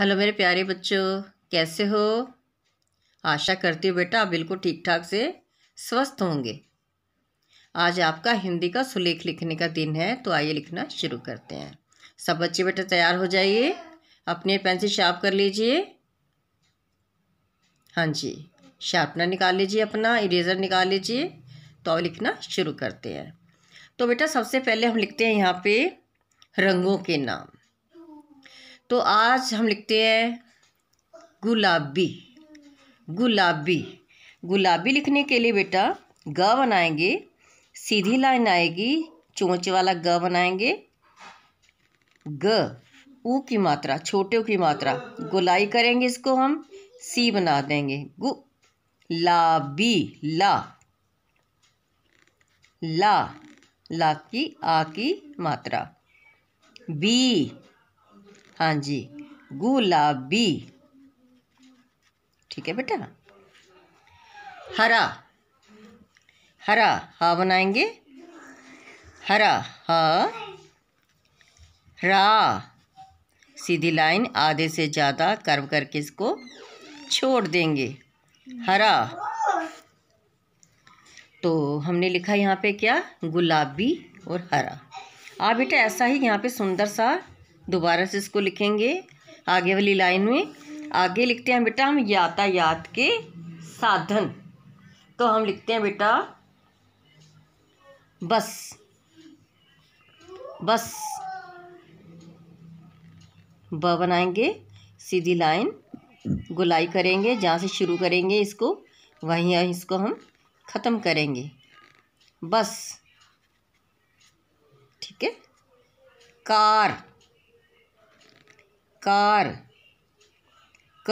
Hello मेरे प्यारे बच्चों कैसे हो आशा करती हूँ बेटा आप बिल्कुल ठीक ठाक से स्वस्थ होंगे आज आपका हिंदी का सुलेख लिखने का दिन है तो आइए लिखना शुरू करते हैं सब बच्चे बेटा तैयार हो जाइए अपने पेंसिल शार्प कर लीजिए हाँ जी शार्पनर निकाल लीजिए अपना इरेजर निकाल लीजिए तो अब लिखना शुरू करते हैं तो बेटा सबसे पहले हम लिखते हैं यहाँ पे रंगों के नाम तो आज हम लिखते हैं गुलाबी गुलाबी गुलाबी लिखने के लिए बेटा ग बनाएंगे सीधी लाइन आएगी चोंच वाला ग बनाएंगे ग ऊ की मात्रा छोटे ऊ की मात्रा गुलाई करेंगे इसको हम सी बना देंगे गु ला बी ला ला ला की आ की मात्रा बी हाँ जी गुलाबी ठीक है बेटा हरा हरा हा बनाएंगे हरा ह हाँ। रा सीधी लाइन आधे से ज़्यादा कर्व करके इसको छोड़ देंगे हरा तो हमने लिखा यहाँ पे क्या गुलाबी और हरा आप हाँ बेटा ऐसा ही यहाँ पे सुंदर सा दोबारा से इसको लिखेंगे आगे वाली लाइन में आगे लिखते हैं बेटा हम यातायात के साधन तो हम लिखते हैं बेटा बस बस ब बनाएंगे सीधी लाइन गुलाई करेंगे जहाँ से शुरू करेंगे इसको वहीं इसको हम ख़त्म करेंगे बस ठीक है कार कार क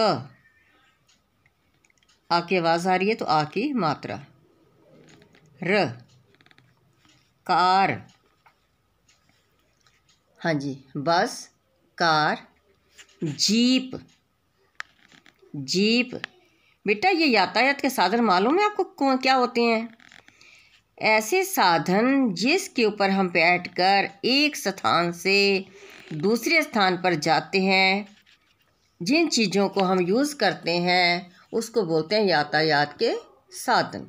आ की आवाज़ आ रही है तो आ की मात्रा र कार हाँ जी बस कार जीप जीप बेटा ये यातायात के साधन मालूम है आपको कौन क्या होते हैं ऐसे साधन जिसके ऊपर हम बैठकर एक स्थान से दूसरे स्थान पर जाते हैं जिन चीज़ों को हम यूज़ करते हैं उसको बोलते हैं यातायात के साधन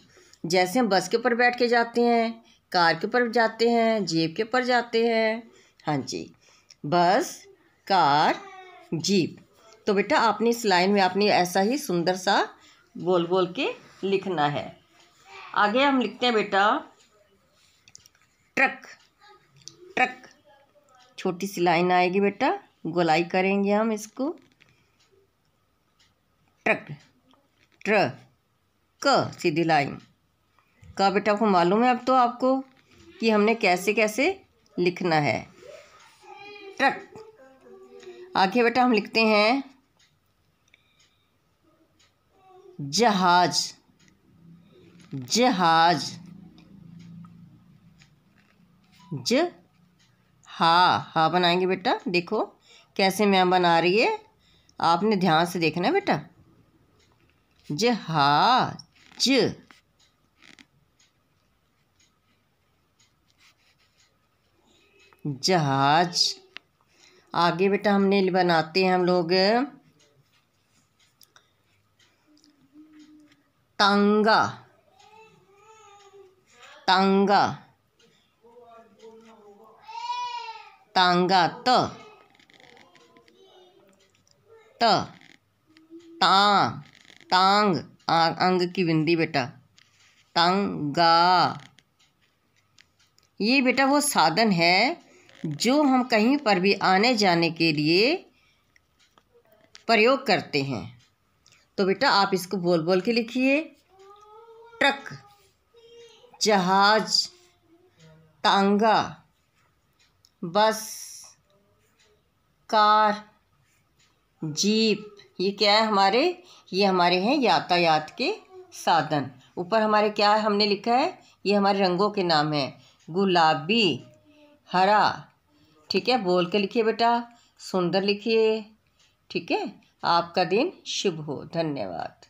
जैसे हम बस के ऊपर बैठ के जाते हैं कार के ऊपर जाते हैं जीप के ऊपर जाते हैं हाँ जी बस कार जीप तो बेटा आपने इस लाइन में आपने ऐसा ही सुंदर सा बोल बोल के लिखना है आगे हम लिखते हैं बेटा ट्रक ट्रक छोटी सी लाइन आएगी बेटा गोलाई करेंगे हम इसको ट्रक ट्र क सीधी लाइन का बेटा आपको मालूम है अब तो आपको कि हमने कैसे कैसे लिखना है ट्रक आगे बेटा हम लिखते हैं जहाज जहाज ज हाँ हाँ बनाएंगे बेटा देखो कैसे मैं बना रही है आपने ध्यान से देखना है बेटा जहाज जहाज आगे बेटा हमने बनाते हैं हम लोग तांगा तांगा तांगा त त ता तांग आ, अंग की बिंदी बेटा तांगा ये बेटा वो साधन है जो हम कहीं पर भी आने जाने के लिए प्रयोग करते हैं तो बेटा आप इसको बोल बोल के लिखिए ट्रक जहाज तांगा बस कार जीप ये क्या है हमारे ये हमारे हैं यातायात के साधन ऊपर हमारे क्या है हमने लिखा है ये हमारे रंगों के नाम हैं गुलाबी हरा ठीक है बोल के लिखिए बेटा सुंदर लिखिए ठीक है आपका दिन शुभ हो धन्यवाद